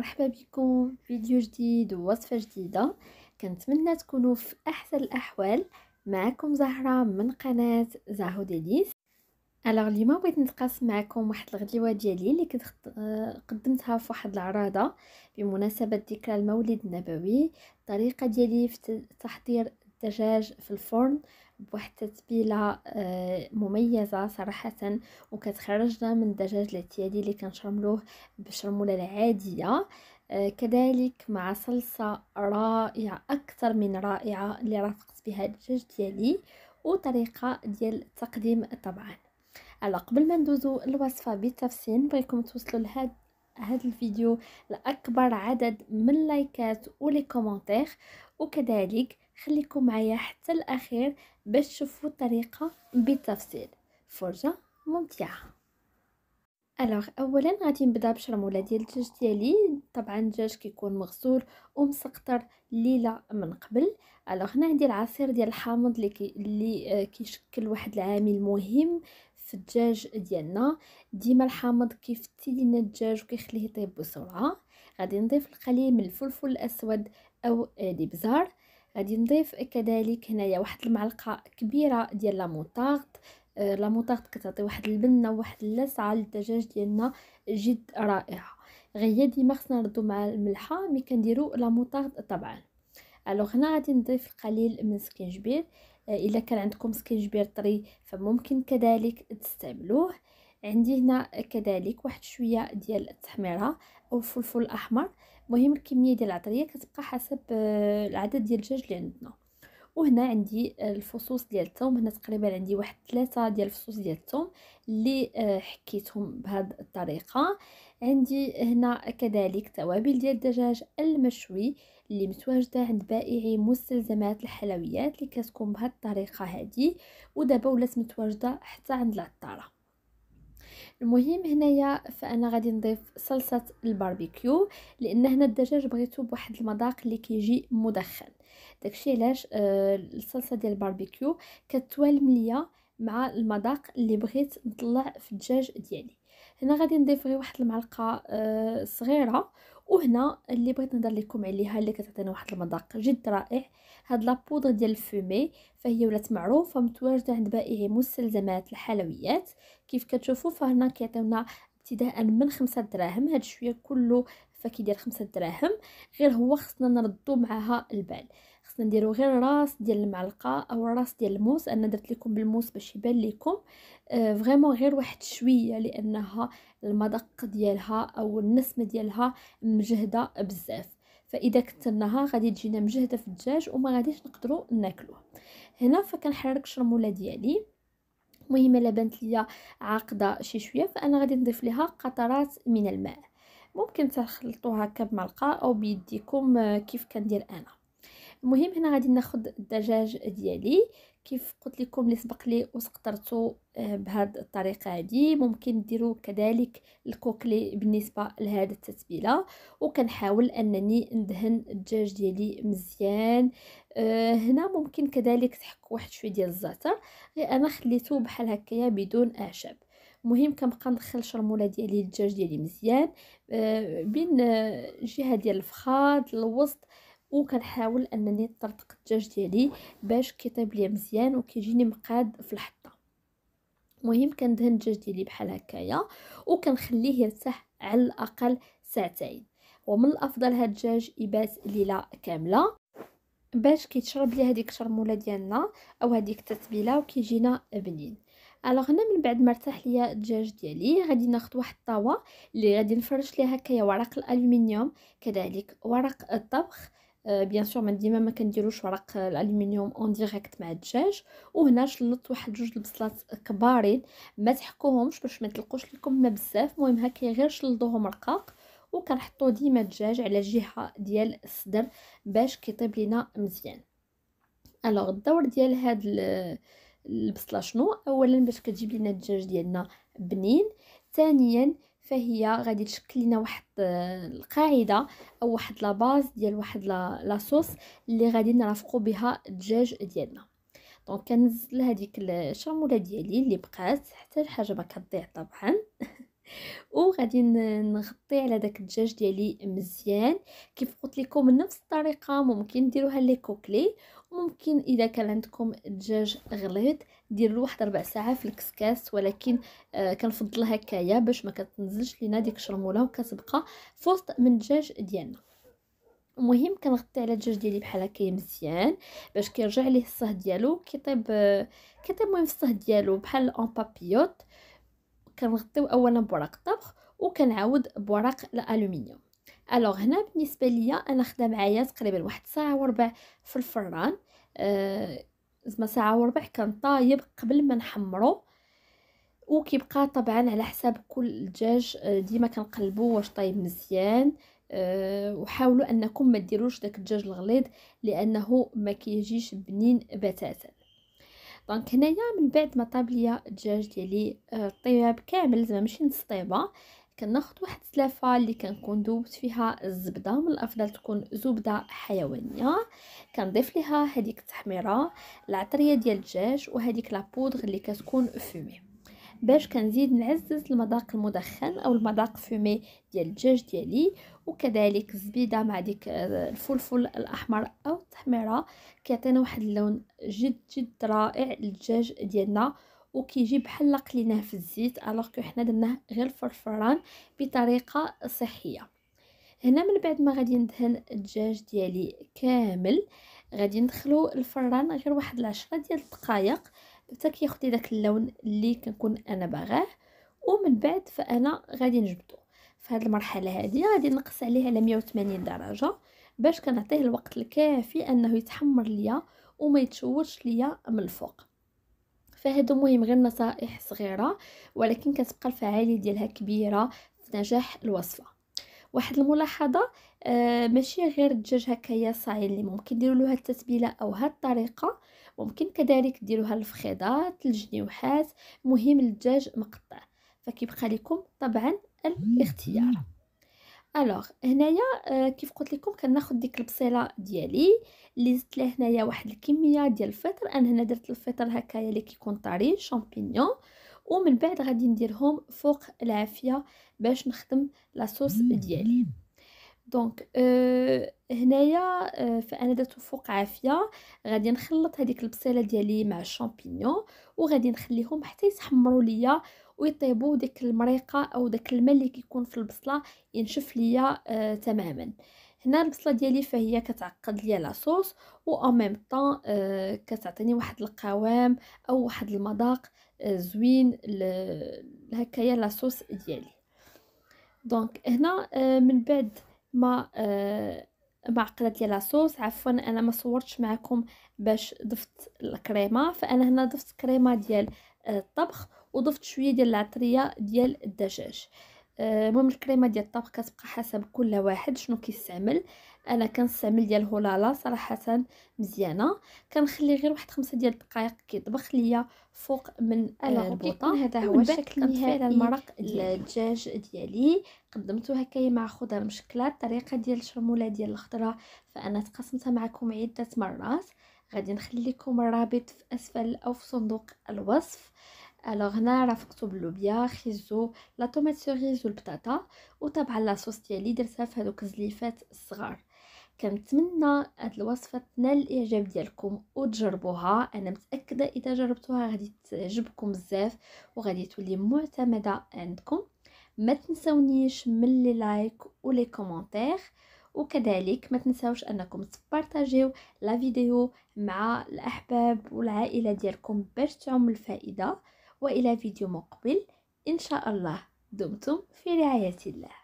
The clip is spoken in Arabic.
مرحبا بكم فيديو جديد ووصفه جديده كنتمنى تكونوا في احسن الاحوال معكم زهره من قناه زهو ديليس الوغ اليوم بغيت نتقاسم معكم واحد الغديوه ديالي اللي كنت آه، قدمتها في واحد العراضه بمناسبه ذكرى المولد النبوي الطريقه ديالي في تحضير الدجاج في الفرن بواحد التتبيله آه، مميزه صراحه وكتخرجنا من الدجاج الاعتيادي اللي كنشرملوه بالشرموله العاديه آه، كذلك مع صلصه رائعه اكثر من رائعه اللي رافقت بها الدجاج ديالي وطريقه ديال التقديم طبعا على قبل ما ندوزو الوصفه بالتفصيل بغيكم توصلوا لهاد هذا الفيديو لاكبر عدد من اللايكات ولي كومونتير وكذلك خليكم معايا حتى الاخير باش تشوفوا الطريقه بالتفصيل فرجه ممتعه الوغ اولا غادي نبدا بالشرموله ديال الدجاج ديالي طبعا الدجاج كيكون مغسول ومسقطر ليله من قبل الوغ هنا عندي العصير ديال الحامض اللي كي اللي آه، كيشكل واحد العامل مهم في الدجاج ديالنا ديما الحامض كيفتي لينا الدجاج وكيخليه يطيب بسرعه غادي نضيف القليل من الفلفل الاسود او الابزار غادي نضيف كذلك هنايا واحد المعلقه كبيره ديال لا موطارد آه، لا موطارد كتعطي واحد البنه وواحد اللسعه للدجاج ديالنا جد رائعه غير ديما خصنا نردو مع الملحه ملي كنديرو لا موطارد طبعا الوغ هنا غادي نضيف القليل من سكينجبير آه، الا كان عندكم سكينجبير طري فممكن كذلك تستعملوه عندي هنا كذلك واحد شويه ديال التحميره او الفلفل الاحمر المهم الكميه ديال العطريه كتبقى حسب آه، العدد ديال الدجاج اللي عندنا وهنا عندي الفصوص ديال الثوم هنا تقريبا عندي واحد ثلاثة ديال الفصوص ديال الثوم اللي آه، حكيتهم بهذه الطريقه عندي هنا كذلك توابل ديال الدجاج المشوي اللي متواجده عند بائعي مستلزمات الحلويات اللي كتكون بهذه الطريقه هذه ودابا ولات متواجده حتى عند العطاره المهم هنايا فانا غادي نضيف صلصه الباربيكيو لان هنا الدجاج بغيتو بواحد المذاق اللي كيجي مدخن داكشي علاش آه الصلصه ديال الباربيكيو كتوالم ليا مع المذاق اللي بغيت نطلع في الدجاج ديالي هنا غادي نضيف غير واحد المعلقه آه صغيره وهنا اللي بغيت نهضر لكم عليها اللي كتعطينا واحد المذاق جد رائع هاد لابودر ديال الفومي فهي ولات معروفه متواجده عند بائعي مستلزمات الحلويات كيف كتشوفوا فهنا كيعطيونا ابتداء من خمسة دراهم هاد شويه كله فكيدير خمسة دراهم غير هو خصنا نردو معاها البال خصنا نديرو غير راس ديال المعلقه او راس ديال الموس انا درت لكم بالموس باش يبان لكم آه فريمون غير واحد شويه لانها المذاق ديالها او النسمه ديالها مجهده بزاف فاذا كثرناها غادي تجينا مجهده في الدجاج وما غاديش نقدروا ناكلوه هنا فكنحرك الشرموله ديالي مهمة الا بانت ليا عاقده شي شويه فانا غادي نضيف لها قطرات من الماء ممكن تخلطوها هكا بملقه او بيديكم آه، كيف كندير انا المهم هنا غادي ناخذ الدجاج ديالي كيف قلت لكم اللي سبق لي وسقطرته آه، بهاد الطريقه هذه ممكن ديروا كذلك الكوكلي بالنسبه لهذا التتبيله وكنحاول انني ندهن الدجاج ديالي مزيان آه، هنا ممكن كذلك تحك واحد شويه ديال الزعتر غير إيه، انا خليته بحال هكايا بدون اعشاب مهم كنبقى ندخل الشرموله ديالي الدجاج ديالي مزيان آه، بين الجهه ديال الفخاد الوسط وكنحاول انني نطرطق الدجاج ديالي باش كيطيب ليا مزيان وكيجيني مقاد في الحطه المهم كندهن الدجاج ديالي بحال هكايا وكنخليه يرتاح على الاقل ساعتين ومن الافضل هاد الدجاج يبات ليله كامله باش كيتشرب ليه هذيك الشرموله ديالنا او هذيك التتبيله وكيجينا بنين الوغ هنا من بعد ما ارتاح ليا الدجاج ديالي غادي ناخذ واحد الطاوه اللي غادي نفرش ليها هكايا ورق الالومنيوم كذلك ورق الطبخ آه، بيان سور ما ديما ما كنديروش ورق آه، الالومنيوم اون ديريكت مع الدجاج وهنا شلطت واحد جوج البصلات كبارين ما تحكوهمش باش ما تلقوش لكم ما بزاف المهم هكا غير شلضوهم رقاق وكنحطو ديما الدجاج على جهه ديال الصدر باش كيطيب لينا مزيان الوغ الدور ديال هاد البصله شنو اولا باش كتجيب لينا الدجاج ديالنا بنين ثانيا فهي غادي تشكل لنا واحد آه، القاعده او واحد لاباز ديال واحد لا لاصوص اللي غادي نرافقوا بها الدجاج ديالنا دونك كنزل هذيك الشرموله ديالي اللي بقات حتى الحاجه ما كتضيع طبعا وغادي نغطي على داك الدجاج ديالي مزيان كيف قلت لكم نفس الطريقه ممكن ديروها لي كوكلي ممكن اذا كان عندكم دجاج غليظ ديروا واحد ربع ساعه في الكسكاس ولكن آه كنفضل هكايا باش ما كتنزلش لينا ديك الشرموله وكتبقى فوسط من الدجاج ديالنا المهم كنغطي على الدجاج ديالي بحال هكا مزيان باش كيرجع ليه الصه ديالو كيطيب آه، كيطيب المهم الصه ديالو بحال اون بابيوت آه كنغطيو اولا بوراق الطبخ وكنعاود بوراق الالومنيوم الوغ هنا بالنسبه ليا انا خدا معايا تقريبا واحد ساعه وربع في الفران أه زعما ساعه وربع كان طايب قبل ما نحمرو وكيبقى طبعا على حساب كل دجاج آه، ديما كنقلبوا واش طايب مزيان آه، وحاولوا انكم ما ديروش داك الدجاج الغليظ لانه ما كيجيش بنين بتاتا دونك هنايا من بعد ما طاب ليا الدجاج ديالي الطياب آه، كامل زعما ماشي نص طيبه كناخد واحد السلافه اللي كنكون دوبت فيها الزبده من الافضل تكون زبده حيوانيه كنضيف ليها هذيك التحميره العطريه ديال الدجاج وهذيك لابودغ اللي كتكون فومي باش كنزيد نعزز المذاق المدخن او المذاق فومي ديال الدجاج ديالي وكذلك الزبيده مع ديك آه، الفلفل الاحمر او التحميره كيعطينا واحد اللون جد جد رائع للدجاج ديالنا وكيجي بحال قليناه في الزيت الوغ كو حنا درناه غير في الفران بطريقه صحيه هنا من بعد ما غادي ندهن الدجاج ديالي كامل غادي ندخلو الفران غير واحد العشرة ديال الدقائق حتى كياخذ داك اللون اللي كنكون انا باغاه ومن بعد فانا غادي نجبدو في هذه المرحله هذه غادي نقص عليه على 180 درجه باش كنعطيه الوقت الكافي انه يتحمر ليا وما يتشوش ليا من الفوق فهادو مهم غير نصائح صغيره ولكن كتبقى الفعاليه ديالها كبيره في نجاح الوصفه واحد الملاحظه آه ماشي غير الدجاج هكايا صايل اللي ممكن ديروا له هاد التتبيله او هاد الطريقه ممكن كذلك ديروها الفخيضات الجنيوحات مهم الدجاج مقطع فكيبقى لكم طبعا الاختيار الوغ هنايا آه، كيف قلت لكم كناخذ ديك البصيله ديالي اللي زدت ليها هنايا واحد الكميه ديال الفطر انا هنا درت الفطر هكايا اللي كيكون طري شامبينيون ومن بعد غادي نديرهم فوق العافيه باش نخدم لاصوص ديالي دونك أه هنايا أه درت فوق عافيه غادي نخلط هذيك البصيله ديالي مع الشامبينيون وغادي نخليهم حتى يتحمروا ليا ويطيبوا ديك المريقه او داك الماء اللي كيكون في البصله ينشف ليا أه تماما هنا البصله ديالي فهي كتعقد ليا لاصوص و ميم طون أه كتعطيني واحد القوام او واحد المذاق أه زوين هكايا لاصوص ديالي دونك هنا أه من بعد ما آه معقله ديال لاصوص عفوا انا ما صورتش معكم باش ضفت الكريمه فانا هنا ضفت كريمه ديال آه، الطبخ وضفت شويه ديال العطريه ديال الدجاج المهم الكريمه ديال الطبخ كتبقى حسب كل واحد شنو كيستعمل انا كنستعمل ديال هولالا صراحه مزيانه كنخلي غير واحد خمسة ديال الدقائق كيطبخ ليا فوق من البوطه هذا هو الشكل النهائي ديال المرق الدجاج ديالي قدمته هكايا مع خضر مشكله الطريقه ديال الشرموله ديال الخضره فانا تقسمتها معكم عده مرات غادي نخلي لكم الرابط في اسفل او في صندوق الوصف الوغ هنا راه فقتو باللوبيا خيزو لا طوماط سيريز والبطاطا وطبعا لاصوص ديالي درتها في هذوك الزليفات الصغار كنتمنى هاد الوصفه تنال الاعجاب ديالكم وتجربوها انا متاكده اذا جربتوها غادي تعجبكم بزاف وغادي تولي معتمده عندكم ما تنسونيش من لي لايك ولي كومونتير وكذلك ما تنساوش انكم تبارطاجيو لا فيديو مع الاحباب والعائله ديالكم باش تعم الفائده وإلى فيديو مقبل إن شاء الله دمتم في رعاية الله